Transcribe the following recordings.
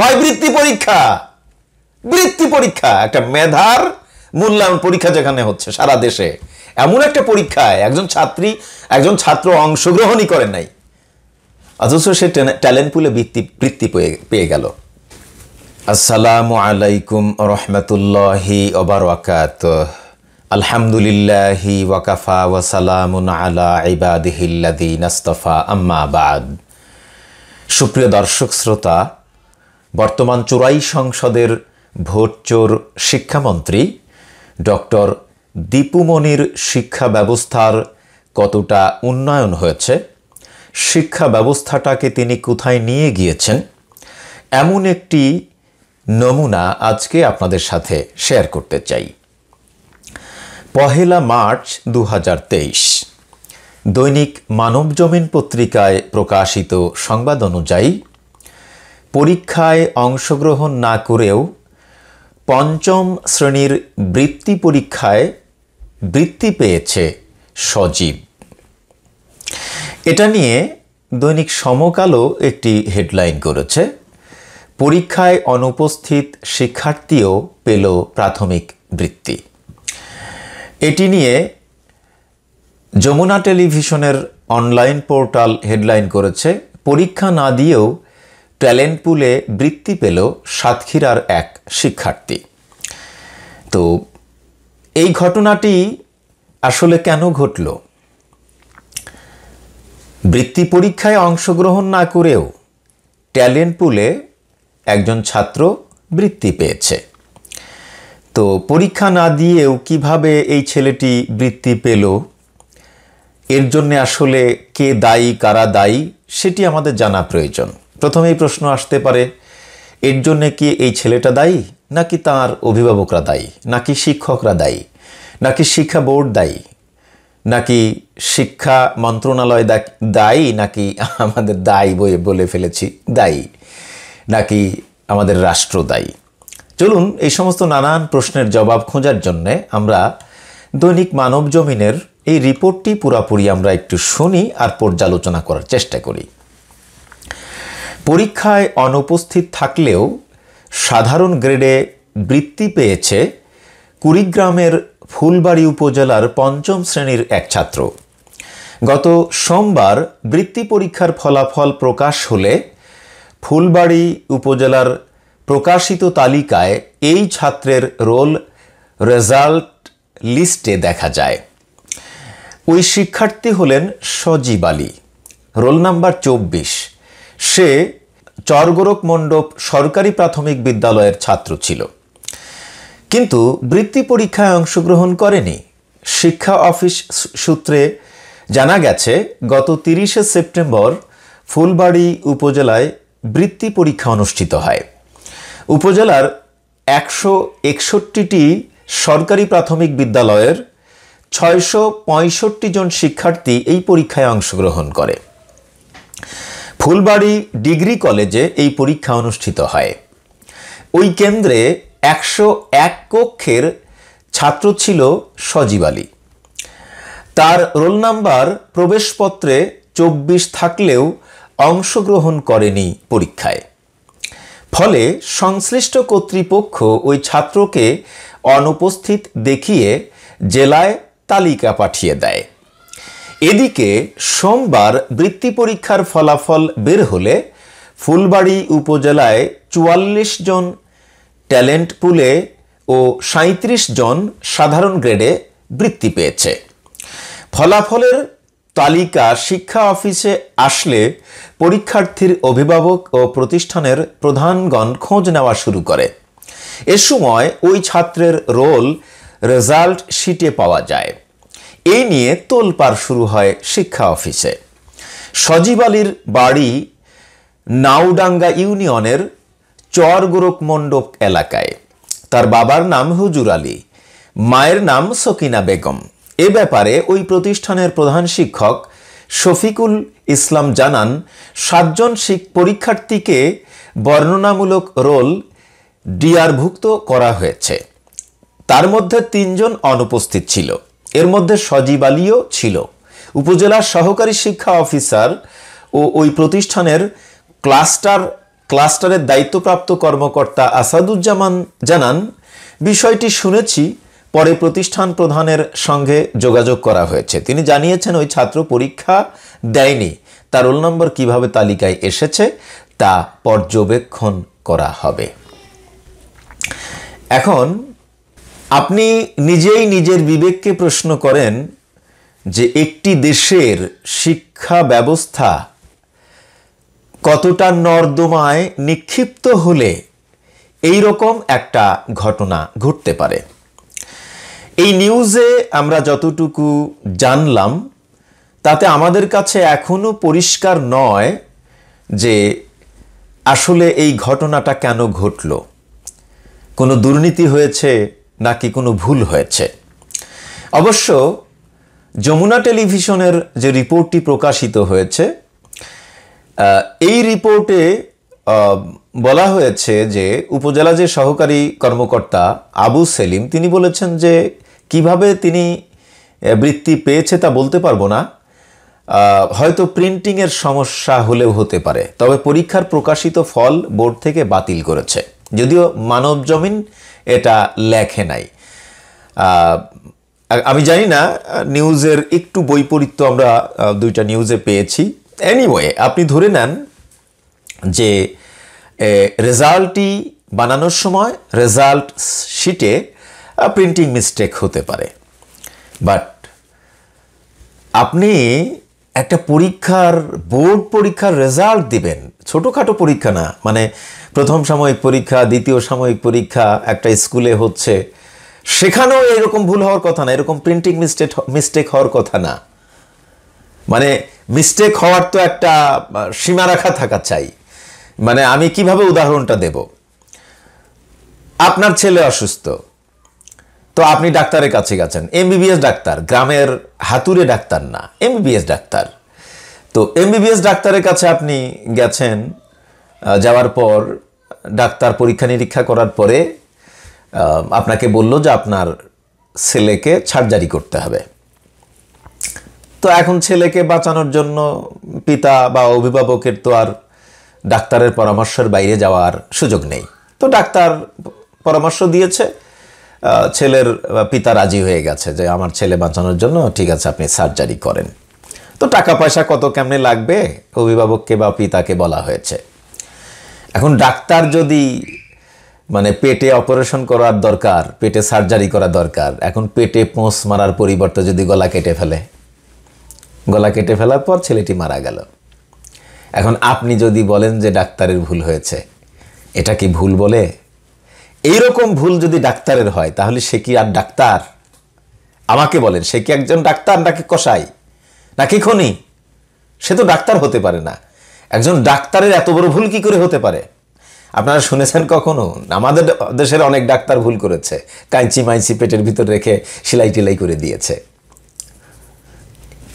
ভাই বৃত্তি পরীক্ষা বৃত্তি পরীক্ষা একটা মেধার মূল্যায়ন পরীক্ষা যেখানে হচ্ছে সারা দেশে এমন একটা পরীক্ষায় একজন ছাত্রী একজন ছাত্র অংশগ্রহণই করেন নাই অথচ সে ট্যালেন্ট পুলে বৃত্তি বৃত্তি পেয়ে গেল আসসালামু আলাইকুম রহমতুল্লাহি ওবরাকাত আলহামদুলিল্লাহি ওয়াকাফা ওয়াসালামুন আলা ইবাদিহিল্লাদিন আস্তফা আম্মা বাদ সুপ্রিয় দর্শক শ্রোতা বর্তমান চোরাই সংসদের ভোটচোর শিক্ষামন্ত্রী ডক্টর দীপুমনির শিক্ষা ব্যবস্থার কতটা উন্নয়ন হয়েছে শিক্ষা ব্যবস্থাটাকে তিনি কোথায় নিয়ে গিয়েছেন এমন একটি নমুনা আজকে আপনাদের সাথে শেয়ার করতে চাই পহেলা মার্চ দু দৈনিক মানবজমিন পত্রিকায় প্রকাশিত সংবাদ অনুযায়ী পরীক্ষায় অংশগ্রহণ না করেও পঞ্চম শ্রেণীর বৃত্তি পরীক্ষায় বৃত্তি পেয়েছে সজীব এটা নিয়ে দৈনিক সমকালও একটি হেডলাইন করেছে পরীক্ষায় অনুপস্থিত শিক্ষার্থীও পেল প্রাথমিক বৃত্তি এটি নিয়ে যমুনা টেলিভিশনের অনলাইন পোর্টাল হেডলাইন করেছে পরীক্ষা না দিয়েও ট্যালেন্ট পুলে বৃত্তি পেল সাতক্ষীরার এক শিক্ষার্থী তো এই ঘটনাটি আসলে কেন ঘটল বৃত্তি পরীক্ষায় অংশগ্রহণ না করেও ট্যালেন্ট পুলে একজন ছাত্র বৃত্তি পেয়েছে তো পরীক্ষা না দিয়েও কিভাবে এই ছেলেটি বৃত্তি পেল এর জন্য আসলে কে দায়ী কারা দায়ী সেটি আমাদের জানা প্রয়োজন প্রথমেই প্রশ্ন আসতে পারে এর জন্যে কি এই ছেলেটা দায়ী নাকি তার অভিভাবকরা দায়ী নাকি শিক্ষকরা দায়ী নাকি শিক্ষা বোর্ড দায়ী নাকি শিক্ষা মন্ত্রণালয় দায়ী নাকি আমাদের দায়ী বই বলে ফেলেছি দায়ী নাকি আমাদের রাষ্ট্র দায়ী চলুন এই সমস্ত নানান প্রশ্নের জবাব খোঁজার জন্যে আমরা দৈনিক মানব জমিনের এই রিপোর্টটি পুরাপুরি আমরা একটু শুনি আর পর্যালোচনা করার চেষ্টা করি পরীক্ষায় অনুপস্থিত থাকলেও সাধারণ গ্রেডে বৃত্তি পেয়েছে কুড়িগ্রামের ফুলবাড়ি উপজেলার পঞ্চম শ্রেণীর এক ছাত্র গত সোমবার বৃত্তি পরীক্ষার ফলাফল প্রকাশ হলে ফুলবাড়ি উপজেলার প্রকাশিত তালিকায় এই ছাত্রের রোল রেজাল্ট লিস্টে দেখা যায় ওই শিক্ষার্থী হলেন সজীব আলী রোল নাম্বার চব্বিশ সে চরগোরক মণ্ডপ সরকারি প্রাথমিক বিদ্যালয়ের ছাত্র ছিল কিন্তু বৃত্তি পরীক্ষায় অংশগ্রহণ করেনি শিক্ষা অফিস সূত্রে জানা গেছে গত তিরিশে সেপ্টেম্বর ফুলবাড়ি উপজেলায় বৃত্তি পরীক্ষা অনুষ্ঠিত হয় উপজেলার একশো একষট্টিটি সরকারি প্রাথমিক বিদ্যালয়ের ছয়শো জন শিক্ষার্থী এই পরীক্ষায় অংশগ্রহণ করে ফুলবাড়ি ডিগ্রি কলেজে এই পরীক্ষা অনুষ্ঠিত হয় ওই কেন্দ্রে একশো এক কক্ষের ছাত্র ছিল সজীব আলী তার রোল নাম্বার প্রবেশপত্রে চব্বিশ থাকলেও অংশগ্রহণ করেনি পরীক্ষায় ফলে সংশ্লিষ্ট কর্তৃপক্ষ ওই ছাত্রকে অনুপস্থিত দেখিয়ে জেলায় তালিকা পাঠিয়ে দেয় এদিকে সোমবার বৃত্তি পরীক্ষার ফলাফল বের হলে ফুলবাড়ি উপজেলায় চুয়াল্লিশ জন ট্যালেন্ট পুলে ও সাঁত্রিশ জন সাধারণ গ্রেডে বৃত্তি পেয়েছে ফলাফলের তালিকা শিক্ষা অফিসে আসলে পরীক্ষার্থীর অভিভাবক ও প্রতিষ্ঠানের প্রধানগণ খোঁজ নেওয়া শুরু করে এ সময় ওই ছাত্রের রোল রেজাল্ট শিটে পাওয়া যায় এই নিয়ে তোলপাড় শুরু হয় শিক্ষা অফিসে সজীব আলীর বাড়ি নাউডাঙ্গা ইউনিয়নের চরগোরক মণ্ডপ এলাকায় তার বাবার নাম হুজুর আলী মায়ের নাম সকিনা বেগম এ ব্যাপারে ওই প্রতিষ্ঠানের প্রধান শিক্ষক শফিকুল ইসলাম জানান সাতজন পরীক্ষার্থীকে বর্ণনামূলক রোল ডিআরভুক্ত করা হয়েছে তার মধ্যে তিনজন অনুপস্থিত ছিল এর মধ্যে সজীব আলীও ছিল উপজেলার সহকারী শিক্ষা অফিসার ও ওই প্রতিষ্ঠানের ক্লাস্টার ক্লাস্টারের দায়িত্বপ্রাপ্ত কর্মকর্তা আসাদুজ্জামান জানান বিষয়টি শুনেছি পরে প্রতিষ্ঠান প্রধানের সঙ্গে যোগাযোগ করা হয়েছে তিনি জানিয়েছেন ওই ছাত্র পরীক্ষা দেয়নি তার রোল নম্বর কিভাবে তালিকায় এসেছে তা পর্যবেক্ষণ করা হবে এখন আপনি নিজেই নিজের বিবেককে প্রশ্ন করেন যে একটি দেশের শিক্ষা ব্যবস্থা কতটা নর্দমায় নিক্ষিপ্ত হলে এই রকম একটা ঘটনা ঘটতে পারে এই নিউজে আমরা যতটুকু জানলাম তাতে আমাদের কাছে এখনও পরিষ্কার নয় যে আসলে এই ঘটনাটা কেন ঘটল কোনো দুর্নীতি হয়েছে নাকি কোনো ভুল হয়েছে অবশ্য যমুনা টেলিভিশনের যে রিপোর্টটি প্রকাশিত হয়েছে এই রিপোর্টে বলা হয়েছে যে উপজেলা যে সহকারী কর্মকর্তা আবু সেলিম তিনি বলেছেন যে কিভাবে তিনি বৃত্তি পেয়েছে তা বলতে পারবো না হয়তো প্রিন্টিংয়ের সমস্যা হলেও হতে পারে তবে পরীক্ষার প্রকাশিত ফল বোর্ড থেকে বাতিল করেছে যদিও মানব জমিন এটা লেখে নাই আমি জানি না নিউজের একটু বৈপরীত্য আমরা দুইটা নিউজে পেয়েছি এনিওয়ে আপনি ধরে নেন যে রেজাল্টটি বানানোর সময় রেজাল্ট শিটে প্রিন্টিং মিস্টেক হতে পারে বাট আপনি একটা পরীক্ষার বোর্ড পরীক্ষার রেজাল্ট দিবেন ছোটোখাটো পরীক্ষা না মানে প্রথম সাময়িক পরীক্ষা দ্বিতীয় সাময়িক পরীক্ষা একটা স্কুলে হচ্ছে সেখানেও এরকম ভুল হওয়ার কথা না এরকম প্রিন্টিং মিস্টেক মিস্টেক হওয়ার কথা না মানে মিস্টেক হওয়ার তো একটা সীমারেখা থাকা চাই মানে আমি কিভাবে উদাহরণটা দেব আপনার ছেলে অসুস্থ তো আপনি ডাক্তারের কাছে গেছেন এমবিবিএস ডাক্তার গ্রামের হাতুরে ডাক্তার না এমবিবিএস ডাক্তার তো এমবিবিএস ডাক্তারের কাছে আপনি গেছেন যাওয়ার পর ডাক্তার পরীক্ষা নিরীক্ষা করার পরে আপনাকে বলল যে আপনার ছেলেকে সার্জারি করতে হবে তো এখন ছেলেকে বাঁচানোর জন্য পিতা বা অভিভাবকের তো আর ডাক্তারের পরামর্শের বাইরে যাওয়ার সুযোগ নেই তো ডাক্তার পরামর্শ দিয়েছে ছেলের পিতা রাজি হয়ে গেছে যে আমার ছেলে বাঁচানোর জন্য ঠিক আছে আপনি সার্জারি করেন তো টাকা পয়সা কত কেমনে লাগবে অভিভাবককে বা পিতাকে বলা হয়েছে এখন ডাক্তার যদি মানে পেটে অপারেশন করার দরকার পেটে সার্জারি করা দরকার এখন পেটে পোঁস মারার পরিবর্তে যদি গলা কেটে ফেলে গলা কেটে ফেলার পর ছেলেটি মারা গেল এখন আপনি যদি বলেন যে ডাক্তারের ভুল হয়েছে এটা কি ভুল বলে এইরকম ভুল যদি ডাক্তারের হয় তাহলে সে কি আর ডাক্তার আমাকে বলেন সে কি একজন ডাক্তার নাকি কষাই নাকি খনি সে তো ডাক্তার হতে পারে না একজন ডাক্তারের এত বড় ভুল কি করে হতে পারে আপনারা শুনেছেন কখনো আমাদের দেশের অনেক ডাক্তার ভুল করেছে কাঁচি মাইচি পেটের ভিতর রেখে সেলাই টিলাই করে দিয়েছে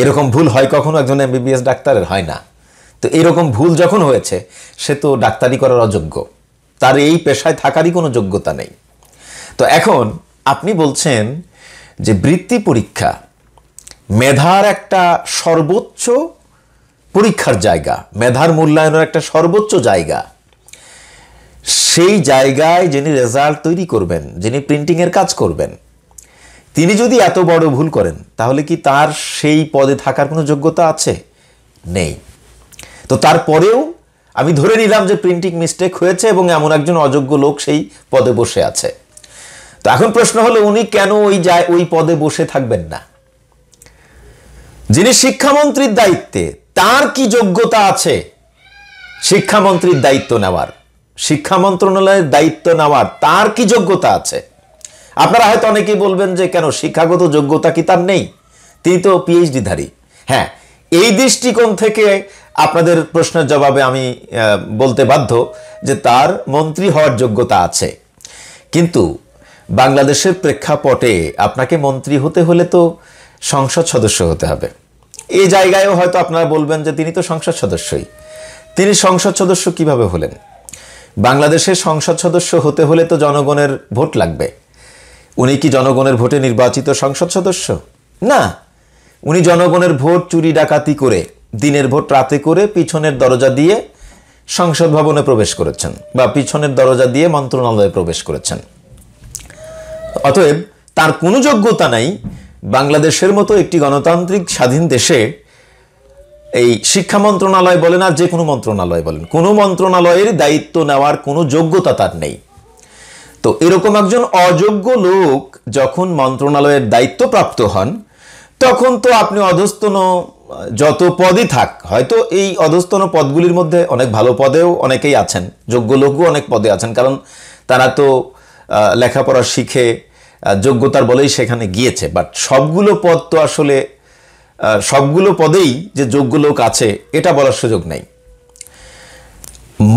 এরকম ভুল হয় কখনো একজন এমবিবিএস ডাক্তারের হয় না তো এরকম ভুল যখন হয়েছে সে তো ডাক্তারি করার অযোগ্য তার এই পেশায় থাকারই কোনো যোগ্যতা নেই তো এখন আপনি বলছেন যে বৃত্তি পরীক্ষা মেধার একটা সর্বোচ্চ পরীক্ষার জায়গা মেধার মূল্যায়নের একটা সর্বোচ্চ জায়গা সেই জায়গায় যিনি রেজাল্ট তৈরি করবেন যিনি প্রিন্টিংয়ের কাজ করবেন তিনি যদি এত বড় ভুল করেন তাহলে কি তার সেই পদে থাকার কোনো যোগ্যতা আছে নেই তো তারপরেও আমি ধরে নিলাম যে প্রিন্টিং মিস্টেক হয়েছে এবং এমন একজন অযোগ্য লোক সেই পদে বসে আছে তো এখন প্রশ্ন হলো উনি কেন ওই যায় ওই পদে বসে থাকবেন না যিনি শিক্ষামন্ত্রীর দায়িত্বে তার কি যোগ্যতা আছে শিক্ষামন্ত্রীর দায়িত্ব নেওয়ার শিক্ষা মন্ত্রণালয়ের দায়িত্ব নেওয়ার তার কি যোগ্যতা আছে আপনারা হয়তো অনেকেই বলবেন যে কেন শিক্ষাগত যোগ্যতা কি তার নেই তিনি তো পিএইচডিধারী হ্যাঁ এই দৃষ্টিকোণ থেকে আপনাদের প্রশ্নের জবাবে আমি বলতে বাধ্য যে তার মন্ত্রী হওয়ার যোগ্যতা আছে কিন্তু বাংলাদেশের প্রেক্ষাপটে আপনাকে মন্ত্রী হতে হলে তো সংসদ সদস্য হতে হবে এই জায়গায়ও হয়তো আপনারা বলবেন যে তিনি তো সংসদ সদস্যই তিনি সংসদ সদস্য কিভাবে হলেন বাংলাদেশের সংসদ সদস্য হতে হলে তো জনগণের ভোট লাগবে উনি কি জনগণের ভোটে নির্বাচিত সংসদ সদস্য না উনি জনগণের ভোট চুরি ডাকাতি করে দিনের ভোট রাতে করে পিছনের দরজা দিয়ে সংসদ ভবনে প্রবেশ করেছেন বা পিছনের দরজা দিয়ে মন্ত্রণালয়ে প্রবেশ করেছেন অতএব তার কোনো যোগ্যতা নাই বাংলাদেশের মতো একটি গণতান্ত্রিক স্বাধীন দেশে এই শিক্ষা মন্ত্রণালয় বলেন আর যে কোনো মন্ত্রণালয় বলেন কোনো মন্ত্রণালয়ের দায়িত্ব নেওয়ার কোনো যোগ্যতা তার নেই তো এরকম একজন অযোগ্য লোক যখন মন্ত্রণালয়ের দায়িত্ব প্রাপ্ত হন তখন তো আপনি অধস্তন যত পদই থাক হয়তো এই অধস্তন পদগুলির মধ্যে অনেক ভালো পদেও অনেকেই আছেন যোগ্য লোকও অনেক পদে আছেন কারণ তারা তো লেখাপড়া শিখে যোগ্যতার বলেই সেখানে গিয়েছে বাট সবগুলো পদ তো আসলে সবগুলো পদেই যে যোগ্য লোক আছে এটা বলার সুযোগ নাই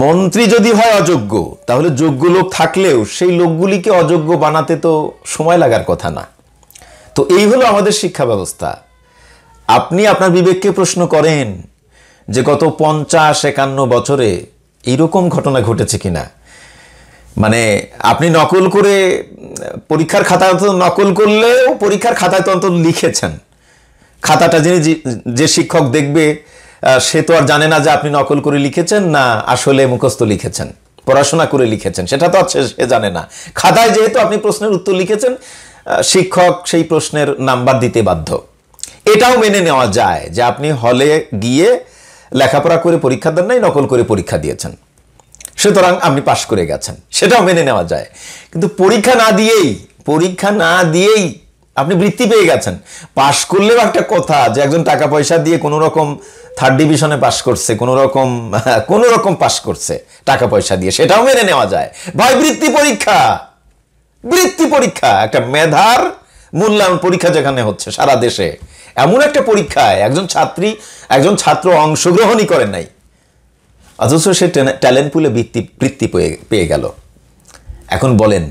মন্ত্রী যদি হয় অযোগ্য তাহলে যোগ্য লোক থাকলেও সেই লোকগুলিকে অযোগ্য বানাতে তো সময় লাগার কথা না তো এই হলো আমাদের শিক্ষা ব্যবস্থা আপনি আপনার বিবেককে প্রশ্ন করেন যে গত পঞ্চাশ একান্ন বছরে এইরকম ঘটনা ঘটেছে কিনা মানে আপনি নকল করে পরীক্ষার খাতায় নকল করলেও পরীক্ষার খাতায় তো অন্তত লিখেছেন খাতাটা যিনি যে শিক্ষক দেখবে সে তো আর জানে না যে আপনি নকল করে লিখেছেন না আসলে মুখস্থ লিখেছেন পড়াশোনা করে লিখেছেন সেটা তো আর সে জানে না খাতায় যেহেতু আপনি প্রশ্নের উত্তর লিখেছেন শিক্ষক সেই প্রশ্নের নাম্বার দিতে বাধ্য এটাও মেনে নেওয়া যায় যে আপনি হলে গিয়ে লেখাপড়া করে পরীক্ষা দেন নাই নকল করে পরীক্ষা দিয়েছেন সুতরাং আপনি পাশ করে গেছেন সেটাও মেনে নেওয়া যায় কিন্তু পরীক্ষা না দিয়েই পরীক্ষা না দিয়েই আপনি বৃত্তি পেয়ে গেছেন পাশ করলেও একটা কথা যে একজন টাকা পয়সা দিয়ে কোনো রকম থার্ড ডিভিশনে পাশ করছে কোনো রকম কোনো রকম পাশ করছে টাকা পয়সা দিয়ে সেটাও মেনে নেওয়া যায় ভাই বৃত্তি পরীক্ষা বৃত্তি পরীক্ষা একটা মেধার মূল্যায়ন পরীক্ষা যেখানে হচ্ছে সারা দেশে এমন একটা পরীক্ষায় একজন ছাত্রী একজন ছাত্র অংশগ্রহণই করেন নাই অথচ সে ট্যালেন্ট পুলে বৃত্তি বৃত্তি পেয়ে গেল এখন বলেন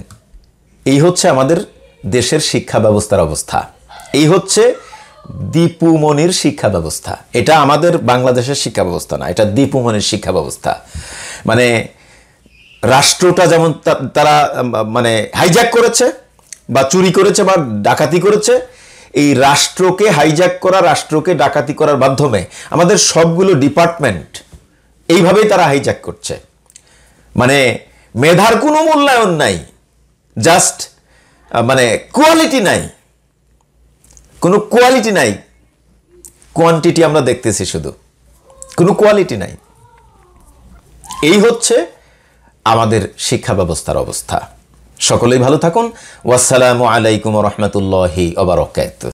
এই হচ্ছে আমাদের দেশের শিক্ষা ব্যবস্থার অবস্থা এই হচ্ছে মনির শিক্ষা ব্যবস্থা এটা আমাদের বাংলাদেশের শিক্ষা ব্যবস্থা না এটা দীপুমণির শিক্ষা ব্যবস্থা মানে রাষ্ট্রটা যেমন তারা মানে হাইজ্যাক করেছে বা চুরি করেছে বা ডাকাতি করেছে এই রাষ্ট্রকে হাইজ্যাক করা রাষ্ট্রকে ডাকাতি করার মাধ্যমে আমাদের সবগুলো ডিপার্টমেন্ট এইভাবেই তারা হাইজ্যাক করছে মানে মেধার কোনো মূল্যায়ন নাই জাস্ট মানে কোয়ালিটি নাই কোনো কোয়ালিটি নাই কোয়ান্টিটি আমরা দেখতেছি শুধু কোনো কোয়ালিটি নাই এই হচ্ছে আমাদের শিক্ষা ব্যবস্থার অবস্থা সকলেই ভালো থাকুন ওয়াসালামু আলাইকুম রহমতুল্লাহি অবরকাত